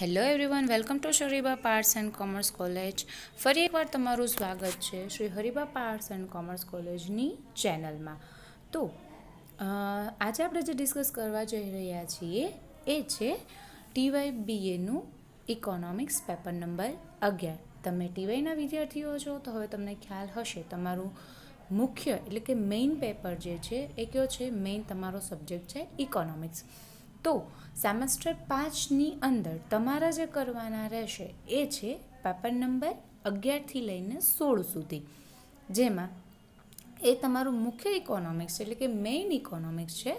hello everyone welcome to Shri Hariba Parts and Commerce College ફરી એકવાર તમારું સ્વાગત છે Shri Hariba Parts and Commerce કોલેજની ચેનલમાં તો આજે આપણે જે ડિસ્કસ કરવા જઈ રહ્યા છીએ એ છે ટીવાય બીએનું ઇકોનોમિક્સ પેપર નંબર અગિયાર તમે ટીવાયના વિદ્યાર્થીઓ છો તો હવે તમને ખ્યાલ હશે તમારું મુખ્ય એટલે કે મેઇન પેપર જે છે એ કયો છે મેઇન તમારો સબ્જેક્ટ છે ઇકોનોમિક્સ તો સેમેસ્ટર પાંચની અંદર તમારા જે કરવાના રહેશે એ છે પેપર નંબર અગિયારથી લઈને સોળ સુધી જેમાં એ તમારું મુખ્ય ઇકોનોમિક્સ એટલે કે મેઇન ઇકોનોમિક્સ છે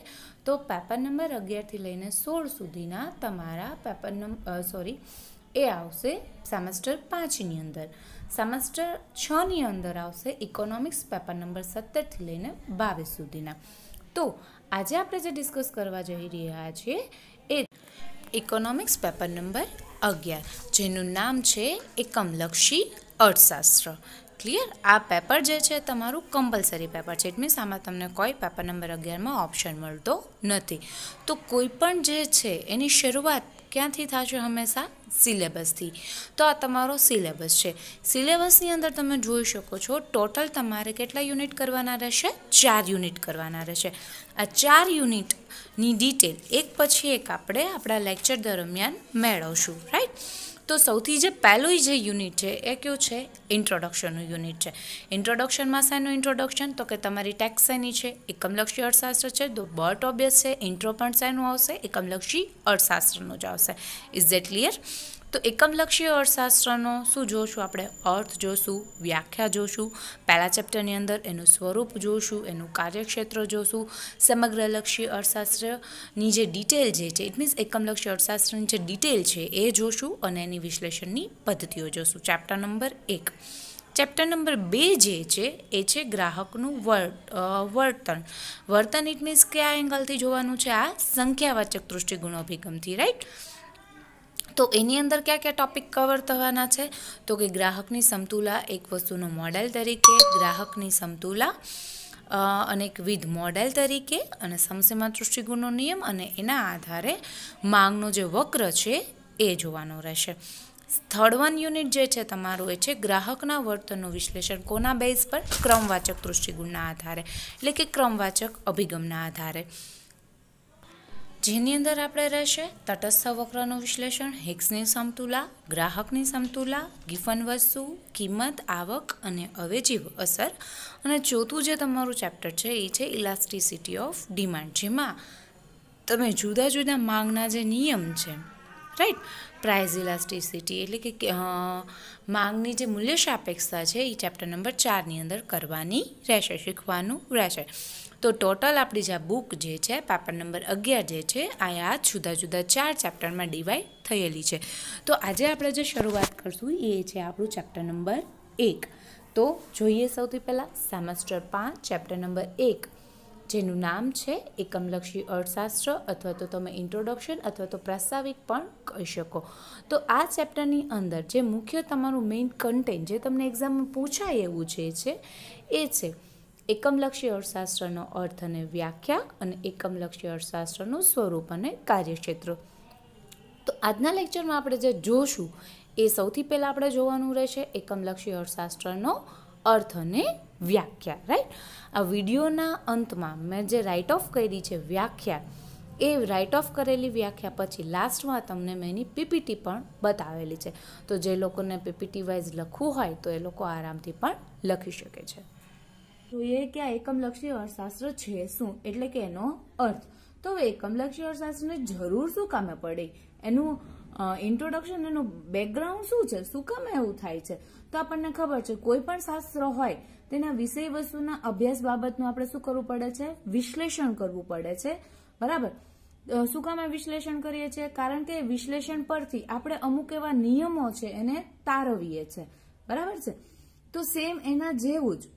તો પેપર નંબર અગિયારથી લઈને સોળ સુધીના તમારા પેપર નંબર સોરી એ આવશે સેમેસ્ટર પાંચની અંદર સેમેસ્ટર છની અંદર આવશે ઇકોનોમિક્સ પેપર નંબર સત્તરથી લઈને બાવીસ સુધીના તો આજે આપણે જે ડિસ્કસ કરવા જઈ રહ્યા છીએ એ ઇકોનોમિક્સ પેપર નંબર અગિયાર જેનું નામ છે એકમલક્ષી અર્થશાસ્ત્ર ક્લિયર આ પેપર જે છે તમારું કમ્પલસરી પેપર છે ઇટ મીન્સ આમાં તમને કોઈ પેપર નંબર અગિયારમાં ઓપ્શન મળતો નથી તો કોઈ પણ જે છે એની શરૂઆત ક્યાંથી થશે હંમેશા સિલેબસથી તો આ તમારો સિલેબસ છે સિલેબસની અંદર તમે જોઈ શકો છો ટોટલ તમારે કેટલા યુનિટ કરવાના રહેશે ચાર યુનિટ કરવાના રહેશે આ ચાર યુનિટની ડિટેલ એક પછી એક આપણે આપણા લેક્ચર દરમિયાન મેળવશું રાઈટ તો સૌથી જે પહેલું જે યુનિટ છે એ કયું છે ઇન્ટ્રોડક્શનનું યુનિટ છે ઇન્ટ્રોડક્શનમાં શેનું ઇન્ટ્રોડક્શન તો કે તમારી ટેક્સ શેની છે એકમલક્ષી અર્થશાસ્ત્ર છે તો બર્ટ ઓબ્વિયસ છે ઇન્ટ્રો પણ શેનું આવશે એકમલક્ષી અર્થશાસ્ત્રનું જ આવશે ઇઝ ધેટ ક્લિયર તો એકમલક્ષી અર્થશાસ્ત્રનો શું જોશું આપણે અર્થ જોશું વ્યાખ્યા જોશું પહેલા ચેપ્ટરની અંદર એનું સ્વરૂપ જોશું એનું કાર્યક્ષેત્ર જોશું સમગ્રલક્ષી અર્થશાસ્ત્રની જે ડિટેલ જે છે ઇટ મીન્સ એકમલક્ષી અર્થશાસ્ત્રની જે ડિટેલ છે એ જોશું અને એની વિશ્લેષણની પદ્ધતિઓ જોશું ચેપ્ટર નંબર એક ચેપ્ટર નંબર બે જે છે એ છે ગ્રાહકનું વર્તન વર્તન ઇટ મીન્સ કયા એંગલથી જોવાનું છે આ સંખ્યાવાચક દૃષ્ટિગુણ અભિગમથી રાઈટ તો એની અંદર ક્યાં ક્યાં ટોપિક કવર થવાના છે તો કે ગ્રાહકની સમતુલા એક વસ્તુનું મોડેલ તરીકે ગ્રાહકની સમતુલા અને એક વિધ મોડેલ તરીકે અને સમસેમાં દૃષ્ટિગુણનો નિયમ અને એના આધારે માંગનો જે વક્ર છે એ જોવાનો રહેશે થર્ડ વન યુનિટ જે છે તમારું એ છે ગ્રાહકના વર્તનનું વિશ્લેષણ કોના બેઝ પર ક્રમવાચક દૃષ્ટિગુણના આધારે એટલે કે ક્રમવાચક અભિગમના આધારે જેની અંદર આપણે રહેશે તટસ્થ વક્રનું વિશ્લેષણ હેક્સની સમતુલા ગ્રાહકની સમતુલા ગિફન વસ્તુ કિંમત આવક અને અવેજીવ અસર અને ચોથું જે તમારું ચેપ્ટર છે એ છે ઇલાસ્ટિસિટી ઓફ ડિમાન્ડ જેમાં તમે જુદા જુદા માંગના જે નિયમ છે રાઈટ પ્રાઇઝ ઇલાસ્ટિસિટી એટલે કે માંગની જે મૂલ્ય સાપેક્ષતા છે એ ચેપ્ટર નંબર ચારની અંદર કરવાની રહેશે શીખવાનું રહેશે તો ટોટલ આપણી જે આ બુક જે છે પાપડ નંબર અગિયાર જે છે આ આ જુદા જુદા ચાર ચેપ્ટરમાં ડિવાઈડ થયેલી છે તો આજે આપણે જે શરૂઆત કરશું એ છે આપણું ચેપ્ટર નંબર એક તો જોઈએ સૌથી પહેલાં સેમેસ્ટર પાંચ ચેપ્ટર નંબર એક જેનું નામ છે એકમલક્ષી અર્થશાસ્ત્ર અથવા તો તમે ઇન્ટ્રોડક્શન અથવા તો પ્રાસ્તાવિક પણ કહી શકો તો આ ચેપ્ટરની અંદર જે મુખ્ય તમારું મેઇન કન્ટેન્ટ જે તમને એક્ઝામમાં પૂછાય એવું જે છે એ છે એકમલક્ષી અર્થશાસ્ત્રનો અર્થ અને વ્યાખ્યા અને એકમલક્ષી અર્થશાસ્ત્રનું સ્વરૂપ અને કાર્યક્ષેત્ર તો આજના લેક્ચરમાં આપણે જે જોશું એ સૌથી પહેલાં આપણે જોવાનું રહેશે એકમલક્ષી અર્થશાસ્ત્રનો અર્થ અને વ્યાખ્યા રાઈટ આ વિડીયોના અંતમાં મેં જે રાઇટ ઓફ કરી છે વ્યાખ્યા એ રાઇટ ઓફ કરેલી વ્યાખ્યા પછી લાસ્ટમાં તમને મેં એની પીપીટી પણ બતાવેલી છે તો જે લોકોને પીપીટી વાઇઝ લખવું હોય તો એ લોકો આરામથી પણ લખી શકે છે જોઈએ કે આ એકમલક્ષી અર્થશાસ્ત્ર છે શું એટલે કે એનો અર્થ તો હવે એકમલક્ષી અર્થશાસ્ત્રને જરૂર શું કામે પડે એનું ઇન્ટ્રોડક્શન એનું બેકગ્રાઉન્ડ શું છે શું કામ એવું થાય છે તો આપણને ખબર છે કોઈ પણ શાસ્ત્ર હોય તેના વિષય વસ્તુના અભ્યાસ બાબતનું આપણે શું કરવું પડે છે વિશ્લેષણ કરવું પડે છે બરાબર શું કામ વિશ્લેષણ કરીએ છીએ કારણ કે વિશ્લેષણ પરથી આપણે અમુક એવા નિયમો છે એને તારવીએ છીએ બરાબર છે તો સેમ એના જેવું જ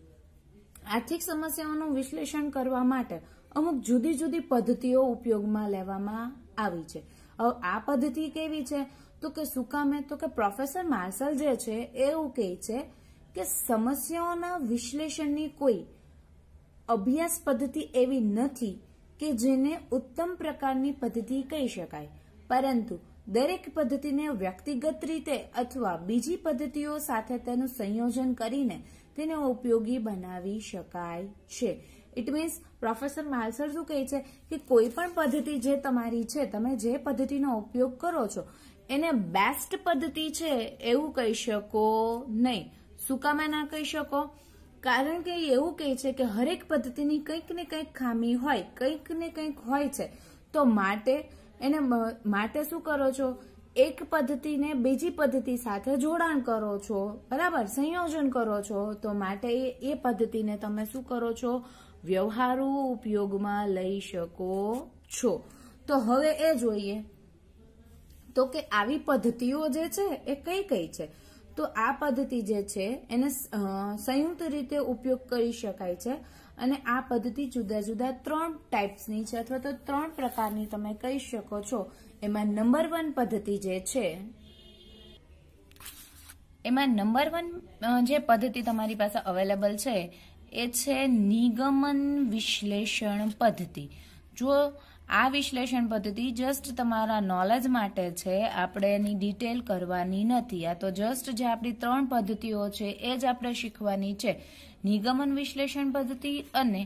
આર્થિક સમસ્યાઓનું વિશ્લેષણ કરવા માટે અમુક જુદી જુદી પદ્ધતિઓ ઉપયોગમાં લેવામાં આવી છે હવે આ પદ્ધતિ કેવી છે તો કે સુકામે તો કે પ્રોફેસર માર્સલ જે છે એવું કહે છે કે સમસ્યાઓના વિશ્લેષણની કોઈ અભ્યાસ પદ્ધતિ એવી નથી કે જેને ઉત્તમ પ્રકારની પદ્ધતિ કહી શકાય પરંતુ દરેક પદ્ધતિને વ્યક્તિગત રીતે અથવા બીજી પદ્ધતિઓ સાથે તેનું સંયોજન કરીને તેને ઉપયોગી બનાવી શકાય છે ઇટ મીન્સ પ્રોફેસર માલસર શું કહે છે કે કોઈ પણ પદ્ધતિ જે તમારી છે તમે જે પદ્ધતિનો ઉપયોગ કરો છો એને બેસ્ટ પદ્ધતિ છે એવું કહી શકો નહીં શું કામે ના કહી શકો કારણ કે એવું કહે છે કે હરેક પદ્ધતિની કંઈક ને કંઈક ખામી હોય કંઈક ને કંઈક હોય છે તો માટે એને માટે શું કરો છો એક પદ્ધતિને બીજી પદ્ધતિ સાથે જોડાણ કરો છો બરાબર સંયોજન કરો છો તો માટે એ પદ્ધતિને તમે શું કરો છો વ્યવહારુ ઉપયોગમાં લઈ શકો છો તો હવે એ જોઈએ તો કે આવી પદ્ધતિઓ જે છે એ કઈ કઈ છે તો આ પદ્ધતિ જે છે એને સંયુક્ત રીતે ઉપયોગ કરી શકાય છે અને આ પદ્ધતિ જુદા જુદા ત્રણ ટાઈપ્સની છે અથવા તો ત્રણ પ્રકારની તમે કહી શકો છો એમાં નંબર વન પદ્ધતિ જે છે એમાં નંબર વન જે પદ્ધતિ તમારી પાસે અવેલેબલ છે એ છે નિગમન વિશ્લેષણ પદ્ધતિ જો આ વિશ્લેષણ પદ્ધતિ જસ્ટ તમારા નોલેજ માટે છે આપણે એની ડિટેલ કરવાની નથી આ તો જસ્ટ જે આપણી ત્રણ પદ્ધતિઓ છે એ જ આપણે શીખવાની છે નિગમન વિશ્લેષણ પદ્ધતિ અને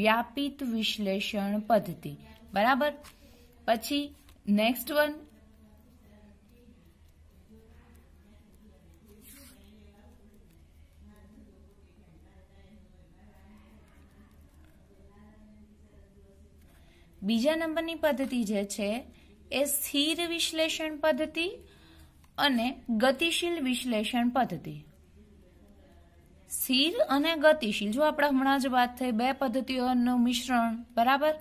વ્યાપિત વિશ્લેષણ પદ્ધતિ બરાબર પછી next one બીજા નંબરની પદ્ધતિ જે છે એ સ્થિર વિશ્લેષણ પદ્ધતિ અને ગતિશીલ વિશ્લેષણ પદ્ધતિ સ્થિર અને ગતિશીલ જો આપણે હમણાં જ વાત થઈ બે પદ્ધતિઓનું મિશ્રણ બરાબર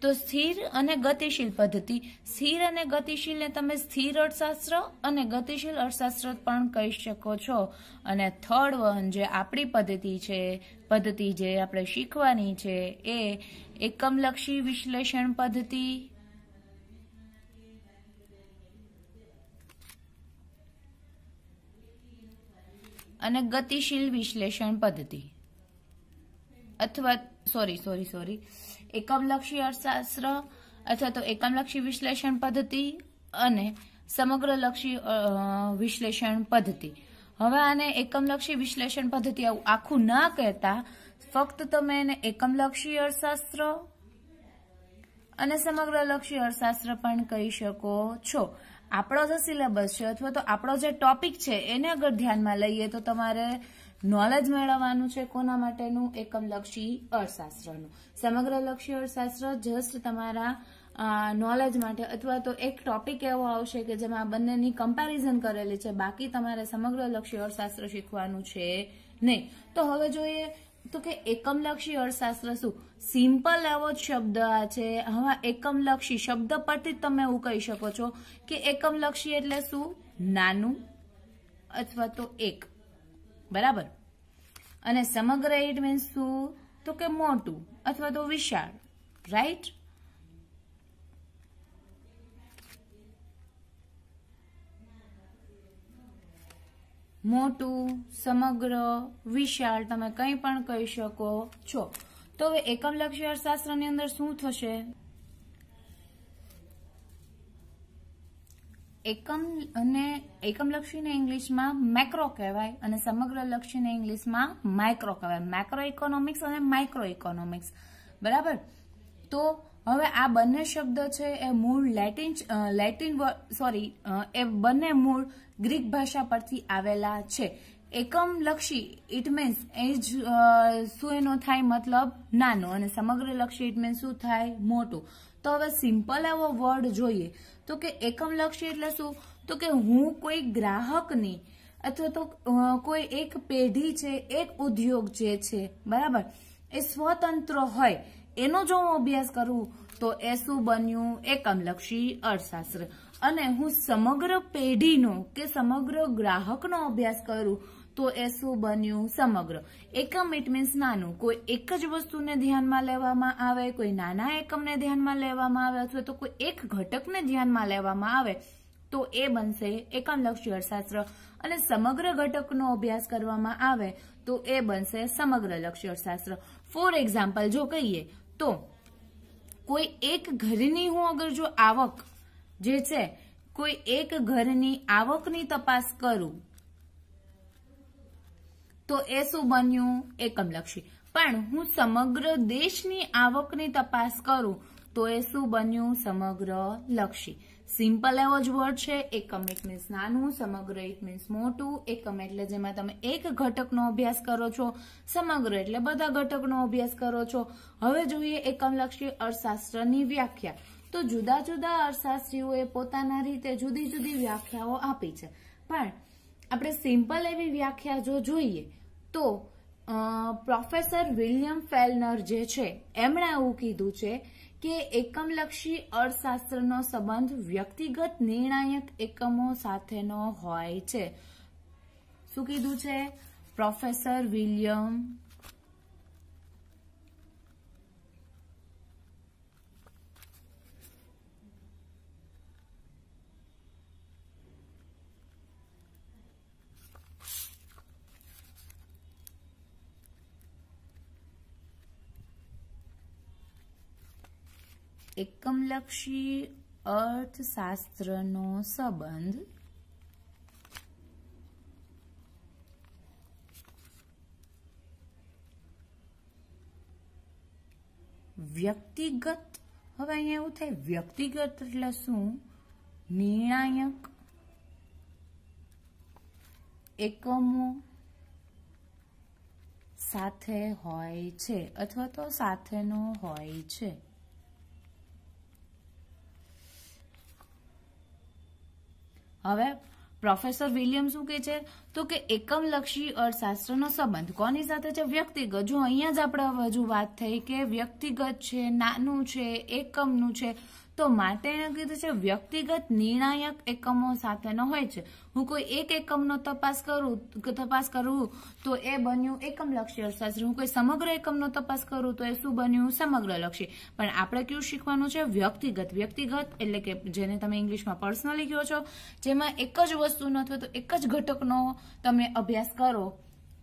તો સ્થિર અને ગતિશીલ પદ્ધતિ સ્થિર અને ગતિશીલને તમે સ્થિર અર્થશાસ્ત્ર અને ગતિશીલ અર્થશાસ્ત્ર પણ કહી શકો છો અને થર્ડ વન જે આપણી પદ્ધતિ છે પદ્ધતિ જે આપણે શીખવાની છે એ એકમલક્ષી વિશ્લેષણ પદ્ધતિ અને ગતિશીલ વિશ્લેષણ પદ્ધતિ અથવા સોરી સોરી સોરી એકમલક્ષી અર્થશાસ્ત્ર અથવા તો એકમલક્ષી વિશ્લેષણ પદ્ધતિ અને સમગ્રલક્ષી વિશ્લેષણ પદ્ધતિ હવે આને એકમલક્ષી વિશ્લેષણ પદ્ધતિ આવું આખું ના કહેતા ફક્ત તમે એને એકમલક્ષી અર્થશાસ્ત્ર અને સમગ્રલક્ષી અર્થશાસ્ત્ર પણ કહી શકો છો આપણો જે સિલેબસ છે અથવા તો આપણો જે ટોપિક છે એને અગર ધ્યાનમાં લઈએ તો તમારે નોલેજ મેળવવાનું છે કોના માટેનું એકમલક્ષી અર્થશાસ્ત્રનું સમગ્ર લક્ષી અર્થશાસ્ત્ર જસ્ટ તમારા નોલેજ માટે અથવા તો એક ટોપિક એવો આવશે કે જેમાં આ બંનેની કમ્પેરિઝન કરેલી છે બાકી તમારે સમગ્ર લક્ષી અર્થશાસ્ત્ર શીખવાનું છે નહીં તો હવે જોઈએ તો કે એકમલક્ષી અર્થશાસ્ત્ર શું સિમ્પલ એવો જ શબ્દ આ છે હવે એકમલક્ષી શબ્દ પરથી તમે એવું કહી શકો છો કે એકમલક્ષી એટલે શું નાનું અથવા તો એક બરાબર અને સમગ્ર ઇટ મીન્સ શું તો કે મોટું અથવા તો વિશાળ રાઈટ મોટું સમગ્ર વિશાળ તમે કંઈ પણ કહી શકો છો તો હવે એકમ લક્ષી અર્થશાસ્ત્રની અંદર શું થશે એકમ અને એકમલક્ષીને ઇંગ્લિશમાં મેક્રો કહેવાય અને સમગ્રલક્ષીને ઇંગ્લિશમાં માઇક્રો કહેવાય મેક્રો ઇકોનોમિક્સ અને માઇક્રો ઇકોનોમિક્સ બરાબર તો હવે આ બંને શબ્દ છે એ મૂળ લેટિન લેટિન સોરી એ બંને મૂળ ગ્રીક ભાષા પરથી આવેલા છે એકમલક્ષી ઇટ મીન્સ એ જ શું એનો થાય મતલબ નાનો અને સમગ્રલક્ષી ઇટ મીન્સ શું થાય મોટું તો હવે સિમ્પલ એવો વર્ડ જોઈએ તો કે એકમલક્ષી એટલે શું તો કે હું કોઈ ગ્રાહકની અથવા તો કોઈ એક પેઢી છે એક ઉદ્યોગ જે છે બરાબર એ સ્વતંત્ર હોય એનો જો હું અભ્યાસ કરું તો એ શું બન્યું એકમલક્ષી અર્થશાસ્ત્ર અને હું સમગ્ર પેઢીનો કે સમગ્ર ગ્રાહકનો અભ્યાસ કરું તો એ શું બન્યું સમગ્ર એકમ ઇટ મીન્સ નાનું કોઈ એક જ વસ્તુને ધ્યાનમાં લેવામાં આવે કોઈ નાના એકમને ધ્યાનમાં લેવામાં આવે અથવા તો કોઈ એક ઘટકને ધ્યાનમાં લેવામાં આવે તો એ બનશે એકમલક્ષી અર્થશાસ્ત્ર અને સમગ્ર ઘટકનો અભ્યાસ કરવામાં આવે તો એ બનશે સમગ્ર લક્ષી અર્થશાસ્ત્ર ફોર એક્ઝામ્પલ જો કહીએ તો કોઈ એક ઘરની હું અગર જો આવક જે છે કોઈ એક ઘરની આવકની તપાસ કરું તો એ શું બન્યું એકમલક્ષી પણ હું સમગ્ર દેશની આવકની તપાસ કરું તો એ શું બન્યું સમગ્ર લક્ષી સિમ્પલ એવો જ વર્ડ છે એકમ એક મીન્સ નાનું સમગ્ર એક મીન્સ મોટું એકમ એટલે જેમાં તમે એક ઘટકનો અભ્યાસ કરો છો સમગ્ર એટલે બધા ઘટકનો અભ્યાસ કરો છો હવે જોઈએ એકમલક્ષી અર્થશાસ્ત્રની વ્યાખ્યા તો જુદા જુદા અર્થશાસ્ત્રીઓએ પોતાના રીતે જુદી જુદી વ્યાખ્યાઓ આપી છે પણ આપણે સિમ્પલ એવી વ્યાખ્યા જો જોઈએ તો પ્રોફેસર વિલિયમ ફેલનર જે છે એમણે એવું કીધું છે કે એકમલક્ષી અર્થશાસ્ત્રનો સંબંધ વ્યક્તિગત નિર્ણાયક એકમો સાથેનો હોય છે શું કીધું છે પ્રોફેસર વિલિયમ એકમલક્ષી અર્થશાસ્ત્રનો સંબંધ વ્યક્તિગત હવે અહીંયા એવું થાય વ્યક્તિગત એટલે શું નિર્ણાયક એકમો સાથે હોય છે અથવા તો સાથેનો હોય છે હવે પ્રોફેસર વિલિયમ શું કે છે તો કે એકમલક્ષી અર્થશાસ્ત્રનો સંબંધ કોની સાથે છે વ્યક્તિગત જો અહીંયા જ આપણે હજુ વાત થઈ કે વ્યક્તિગત છે નાનું છે એકમનું છે તો માટે એણે કીધું છે વ્યક્તિગત નિર્ણાયક એકમો સાથેનો હોય છે હું કોઈ એક એકમનો તપાસ કરું તપાસ કરું તો એ બન્યું એકમ એકમલક્ષી અર્થશાસ્ત્ર હું કોઈ સમગ્ર એકમનો તપાસ કરું તો એ શું બન્યું સમગ્ર સમગ્રલક્ષી પણ આપણે કયું શીખવાનું છે વ્યક્તિગત વ્યક્તિગત એટલે કે જેને તમે ઇંગ્લિશમાં પર્સનલ લખ્યો છો જેમાં એક જ વસ્તુનો અથવા તો એક જ ઘટકનો તમે અભ્યાસ કરો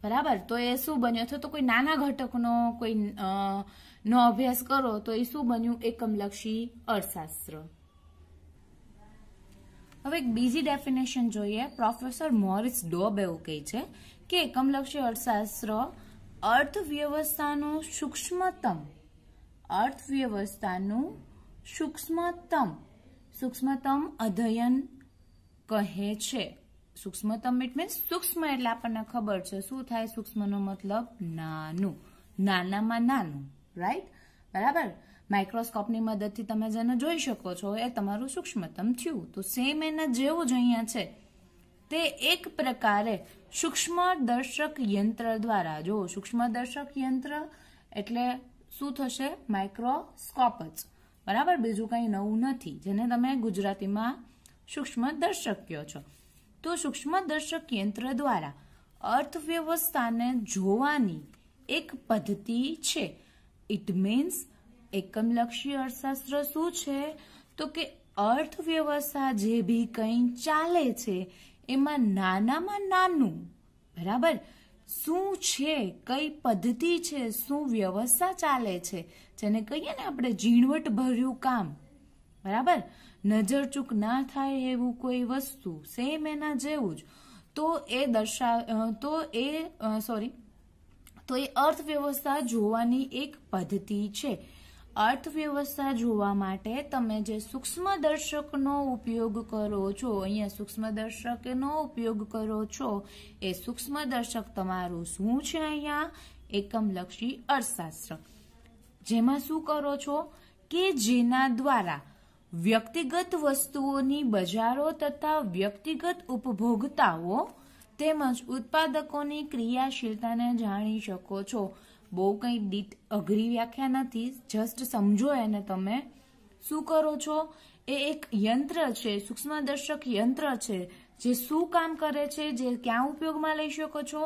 બરાબર તો એ શું બન્યું અથવા તો કોઈ નાના ઘટકનો કોઈ નો અભ્યાસ કરો તો એ શું બન્યું એકમલક્ષી અર્થશાસ્ત્ર હવે એક બીજી ડેફિનેશન જોઈએ પ્રોફેસર મોરિસ ડોબ એવું કહે છે કે એકમલક્ષી અર્થશાસ્ત્ર અર્થવ્યવસ્થાનું સૂક્ષ્મતમ અર્થવ્યવસ્થાનું સૂક્ષ્મતમ સૂક્ષ્મતમ અધ્યયન કહે છે સૂક્ષ્મતમ ઇટ મીન્સ સૂક્ષ્મ એટલે આપણને ખબર છે શું થાય સૂક્ષ્મનો મતલબ નાનું નાનામાં નાનું રાઈટ બરાબર માઇક્રોસ્કોપની મદદથી તમે જેને જોઈ શકો છો એ તમારું સૂક્ષ્મતમ થયું તો સેમ એના જેવું જ અહીંયા છે તે એક પ્રકારે સૂક્ષ્મ દર્શક યંત્ર દ્વારા જો દર્શક યંત્ર એટલે શું થશે માઇક્રોસ્કોપ જ બરાબર બીજું કંઈ નવું નથી જેને તમે ગુજરાતીમાં સૂક્ષ્મ દર્શક કહો છો તો સૂક્ષ્મ દર્શક યંત્ર દ્વારા અર્થવ્યવસ્થાને જોવાની એક પદ્ધતિ છે ઇટ મીન્સ એકમલક્ષી અર્થશાસ્ત્ર શું છે તો કે અર્થવ્યવસ્થા જે બી કંઈ ચાલે છે એમાં નાનામાં નાનું બરાબર શું છે કઈ પદ્ધતિ છે શું વ્યવસ્થા ચાલે છે જેને કહીએ ને આપણે ઝીણવટ ભર્યું કામ બરાબર નજર ચૂક ના થાય એવું કોઈ વસ્તુ સેમ એના જેવું જ તો એ દર્શાવ તો એ સોરી તો એ અર્થવ્યવસ્થા જોવાની એક પદ્ધતિ છે અર્થવ્યવસ્થા જોવા માટે તમે જે સૂક્ષ્મ દર્શકનો ઉપયોગ કરો છો અહીંયા સૂક્ષ્મ દર્શકનો ઉપયોગ કરો છો એ સૂક્ષ્મ દર્શક તમારું શું છે અહીંયા એકમલક્ષી અર્થશાસ્ત્ર જેમાં શું કરો છો કે જેના દ્વારા વ્યક્તિગત વસ્તુઓની બજારો તથા વ્યક્તિગત ઉપભોક્તાઓ તેમજ ઉત્પાદકોની ક્રિયાશીલતાને જાણી શકો છો બહુ કંઈ ડીટ અઘરી વ્યાખ્યા નથી જસ્ટ સમજો એને તમે શું કરો છો એ એક યંત્ર છે સૂક્ષ્મદર્શક યંત્ર છે જે શું કામ કરે છે જે ક્યાં ઉપયોગમાં લઈ શકો છો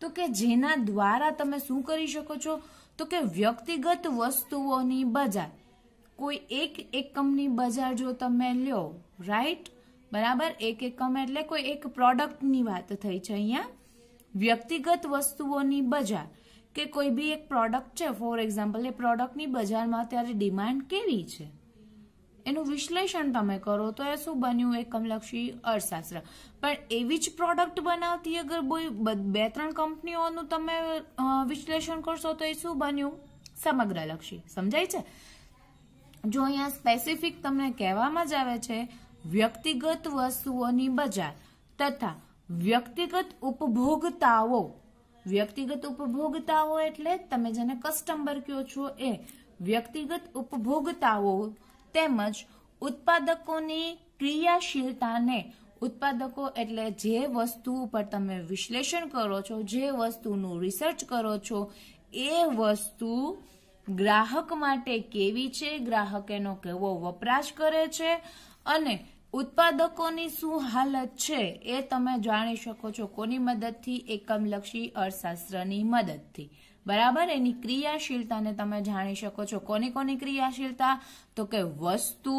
તો કે જેના દ્વારા તમે શું કરી શકો છો તો કે વ્યક્તિગત વસ્તુઓની બજાર કોઈ એક એકમની બજાર જો તમે લ્યો રાઈટ બરાબર એક એકમ એટલે કોઈ એક પ્રોડક્ટની વાત થઈ છે અહીંયા વ્યક્તિગત વસ્તુઓની બજાર કે કોઈ બી એક પ્રોડક્ટ છે ફોર એક્ઝામ્પલ એ પ્રોડક્ટની બજારમાં અત્યારે ડિમાન્ડ કેવી છે એનું વિશ્લેષણ તમે કરો તો એ શું બન્યું એકમલક્ષી અર્થશાસ્ત્ર પણ એવી જ પ્રોડક્ટ બનાવતી અગર બે ત્રણ કંપનીઓનું તમે વિશ્લેષણ કરશો તો એ શું બન્યું સમગ્રલક્ષી સમજાય છે જો અહીંયા સ્પેસિફિક તમને કહેવામાં જ આવે છે વ્યક્તિગત વસ્તુઓની બજાર તથા વ્યક્તિગત ઉપભોગતાઓ વ્યક્તિગત ઉપભોગતાઓ એટલે તમે જેને કસ્ટમર કહો છો એ વ્યક્તિગત ઉપભોગતાઓ તેમજ ઉત્પાદકોની ક્રિયાશીલતાને ઉત્પાદકો એટલે જે વસ્તુ ઉપર તમે વિશ્લેષણ કરો છો જે વસ્તુનું રિસર્ચ કરો છો એ વસ્તુ ગ્રાહક માટે કેવી છે ગ્રાહક એનો કેવો વપરાશ કરે છે અને ઉત્પાદકોની શું હાલત છે એ તમે જાણી શકો છો કોની મદદથી એકમલક્ષી અર્થશાસ્ત્રની મદદથી બરાબર એની ક્રિયાશીલતાને તમે જાણી શકો છો કોની કોની ક્રિયાશીલતા તો કે વસ્તુ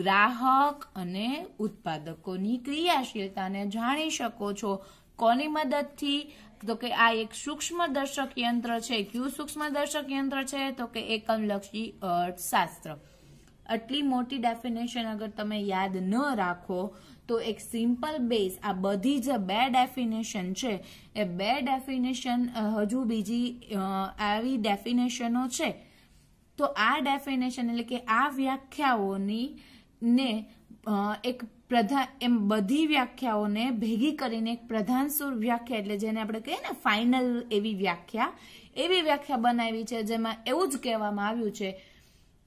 ગ્રાહક અને ઉત્પાદકોની ક્રિયાશીલતાને જાણી શકો છો કોની મદદથી તો કે આ એક સૂક્ષ્મ દર્શક યંત્ર છે ક્યુ સૂક્ષ્મ દર્શક યંત્ર છે તો કે એકમલક્ષી અર્થશાસ્ત્ર આટલી મોટી ડેફિનેશન અગર તમે યાદ ન રાખો તો એક સિમ્પલ બેઝ આ બધી જે બે ડેફિનેશન છે એ બે ડેફિનેશન હજુ બીજી આવી ડેફિનેશનો છે તો આ ડેફિનેશન એટલે કે આ વ્યાખ્યાઓની ને એક પ્રધાન એમ બધી વ્યાખ્યાઓને ભેગી કરીને એક પ્રધાન સુર વ્યાખ્યા એટલે જેને આપણે કહીએ ને ફાઇનલ એવી વ્યાખ્યા એવી વ્યાખ્યા બનાવી છે જેમાં એવું જ કહેવામાં આવ્યું છે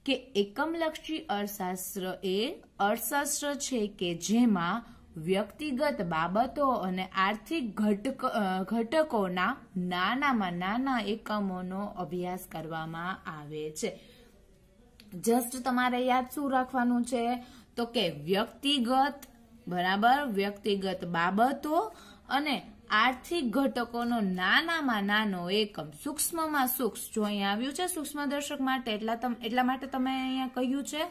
કે એકમલક્ષી અર્થશાસ્ત્ર એ અર્થશાસ્ત્ર છે કે જેમાં વ્યક્તિગત બાબતો અને આર્થિક ઘટક ઘટકોના નાનામાં નાના એકમોનો અભ્યાસ કરવામાં આવે છે જસ્ટ તમારે યાદ શું રાખવાનું છે તો કે વ્યક્તિગત બરાબર વ્યક્તિગત બાબતો અને આર્થિક ઘટકોનો નાનામાં નાનો એકમ સૂક્ષ્મમાં સૂક્ષ્મ જો અહીંયા આવ્યું છે સૂક્ષ્મ દર્શક માટે એટલા એટલા માટે તમે અહીંયા કહ્યું છે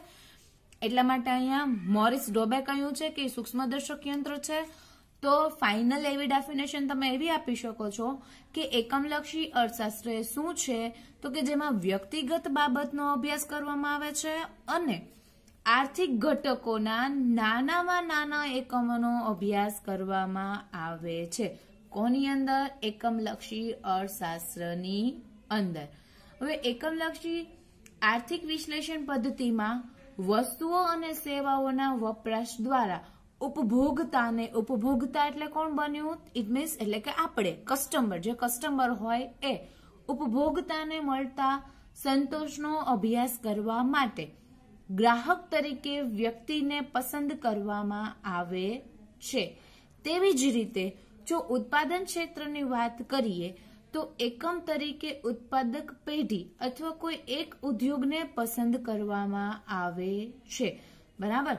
એટલા માટે અહીંયા મોરિસ ડોબે કહ્યું છે કે સૂક્ષ્મ દર્શક યંત્ર છે તો ફાઇનલ એવી ડેફિનેશન તમે એવી આપી શકો છો કે એકમલક્ષી અર્થશાસ્ત્ર એ શું છે તો કે જેમાં વ્યક્તિગત બાબતનો અભ્યાસ કરવામાં આવે છે અને આર્થિક ઘટકોના નાનામાં નાના એકમોનો અભ્યાસ કરવામાં આવે છે કોની અંદર એકમલક્ષી અર્થશાસ્ત્રની અંદર હવે એકમલક્ષી આર્થિક વિશ્લેષણ પદ્ધતિમાં વસ્તુઓ અને સેવાઓના વપરાશ દ્વારા ઉપભોગતાને ઉપભોગતા એટલે કોણ બન્યું ઇટ મીન્સ એટલે કે આપણે કસ્ટમર જે કસ્ટમર હોય એ ઉપભોગતાને મળતા સંતોષનો અભ્યાસ કરવા માટે ગ્રાહક તરીકે વ્યક્તિને પસંદ કરવામાં આવે છે તેવી જ રીતે જો ઉત્પાદન ક્ષેત્રની વાત કરીએ તો એકમ તરીકે ઉત્પાદક પેઢી અથવા કોઈ એક ઉદ્યોગને પસંદ કરવામાં આવે છે બરાબર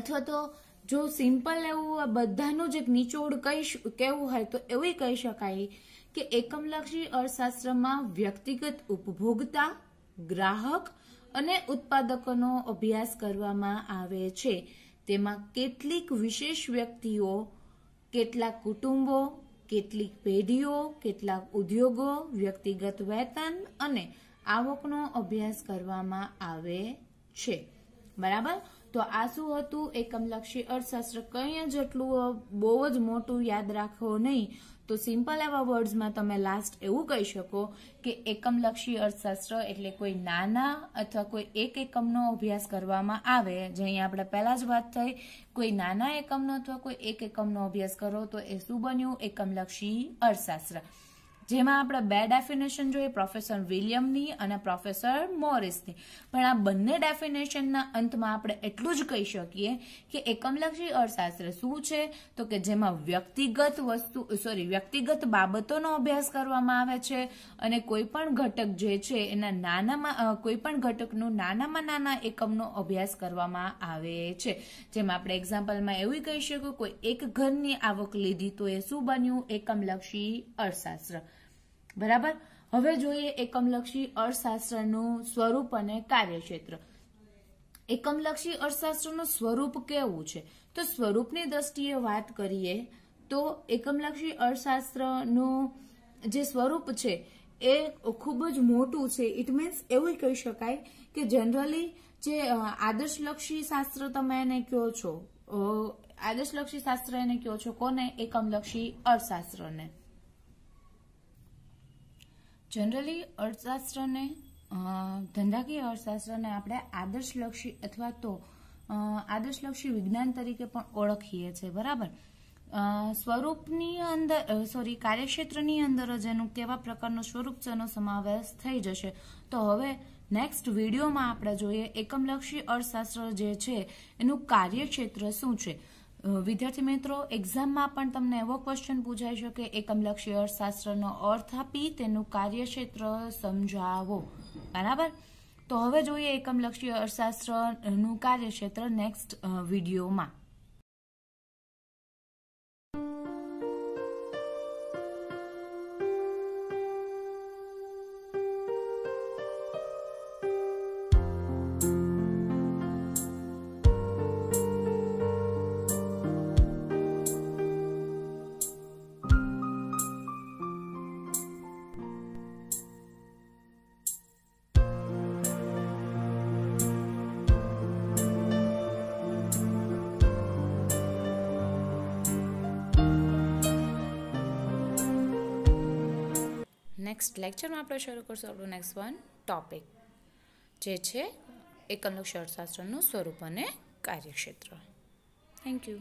અથવા તો જો સિમ્પલ એવું બધાનું જ એક નીચોડ કહી કહેવું હોય તો એવું કહી શકાય કે એકમલક્ષી અર્થશાસ્ત્રમાં વ્યક્તિગત ઉપભોક્તા ગ્રાહક અને ઉત્પાદકોનો અભ્યાસ કરવામાં આવે છે તેમાં કેટલીક વિશેષ વ્યક્તિઓ કેટલાક કુટુંબો કેટલીક પેઢીઓ કેટલાક ઉદ્યોગો વ્યક્તિગત વેતન અને આવકનો અભ્યાસ કરવામાં આવે છે બરાબર તો આ શું હતું એકમલક્ષી અર્થશાસ્ત્ર કંઈ જેટલું બહુ જ મોટું યાદ રાખવો નહીં તો સિમ્પલ એવા વર્ડ્સમાં તમે લાસ્ટ એવું કહી શકો કે એકમલક્ષી અર્થશાસ્ત્ર એટલે કોઈ નાના અથવા કોઈ એક એકમનો અભ્યાસ કરવામાં આવે જે આપણે પહેલાં જ વાત થઈ કોઈ નાના એકમનો અથવા કોઈ એક એકમનો અભ્યાસ કરો તો એ શું બન્યું એકમલક્ષી અર્થશાસ્ત્ર જેમાં આપણે બે ડેફિનેશન જોઈએ પ્રોફેસર વિલિયમની અને પ્રોફેસર મોરિસની પણ આ બંને ડેફિનેશનના અંતમાં આપણે એટલું જ કહી શકીએ કે એકમલક્ષી અર્થશાસ્ત્ર શું છે તો કે જેમાં વ્યક્તિગત વસ્તુ સોરી વ્યક્તિગત બાબતોનો અભ્યાસ કરવામાં આવે છે અને કોઈ પણ ઘટક જે છે એના નાનામાં કોઈ પણ ઘટકનું નાનામાં નાના એકમનો અભ્યાસ કરવામાં આવે છે જેમાં આપણે એક્ઝામ્પલમાં એવું કહી શકું કોઈ એક ઘરની આવક લીધી તો એ શું બન્યું એકમલક્ષી અર્થશાસ્ત્ર બરાબર હવે જોઈએ એકમલક્ષી અર્થશાસ્ત્રનું સ્વરૂપ અને કાર્યક્ષેત્ર એકમલક્ષી અર્થશાસ્ત્રનું સ્વરૂપ કેવું છે તો સ્વરૂપની દ્રષ્ટિએ વાત કરીએ તો એકમલક્ષી અર્થશાસ્ત્રનું જે સ્વરૂપ છે એ ખૂબ જ મોટું છે ઇટ મીન્સ એવું કહી શકાય કે જનરલી જે આદર્શલક્ષી શાસ્ત્ર તમે એને કહો છો આદર્શલક્ષી શાસ્ત્ર એને કહો છો કોને એકમલક્ષી અર્થશાસ્ત્રને જનરલી અર્થશાસ્ત્રને ધંધાકીય અર્થશાસ્ત્રને આપણે આદર્શલક્ષી અથવા તો આદર્શલક્ષી વિજ્ઞાન તરીકે પણ ઓળખીએ છીએ બરાબર સ્વરૂપની અંદર સોરી કાર્યક્ષેત્રની અંદર જ એનું કેવા પ્રકારનું સ્વરૂપ છે એનો સમાવેશ થઈ જશે તો હવે નેક્સ્ટ વિડીયોમાં આપણે જોઈએ એકમલક્ષી અર્થશાસ્ત્ર જે છે એનું કાર્યક્ષેત્ર શું છે વિદ્યાર્થી મિત્રો એક્ઝામમાં પણ તમને એવો ક્વેશ્ચન પૂછાઈ શકે એકમલક્ષી અર્થશાસ્ત્રનો અર્થ આપી તેનું કાર્યક્ષેત્ર સમજાવો બરાબર તો હવે જોઈએ એકમલક્ષી અર્થશાસ્ત્રનું કાર્યક્ષેત્ર નેક્સ્ટ વિડીયોમાં નેક્સ્ટ લેક્ચરમાં આપણે શરૂ કરશું આપણું નેક્સ્ટ વન ટોપિક જે છે એકમલુક શર્ટશાસ્ત્રનું સ્વરૂપ અને કાર્યક્ષેત્ર થેન્ક યુ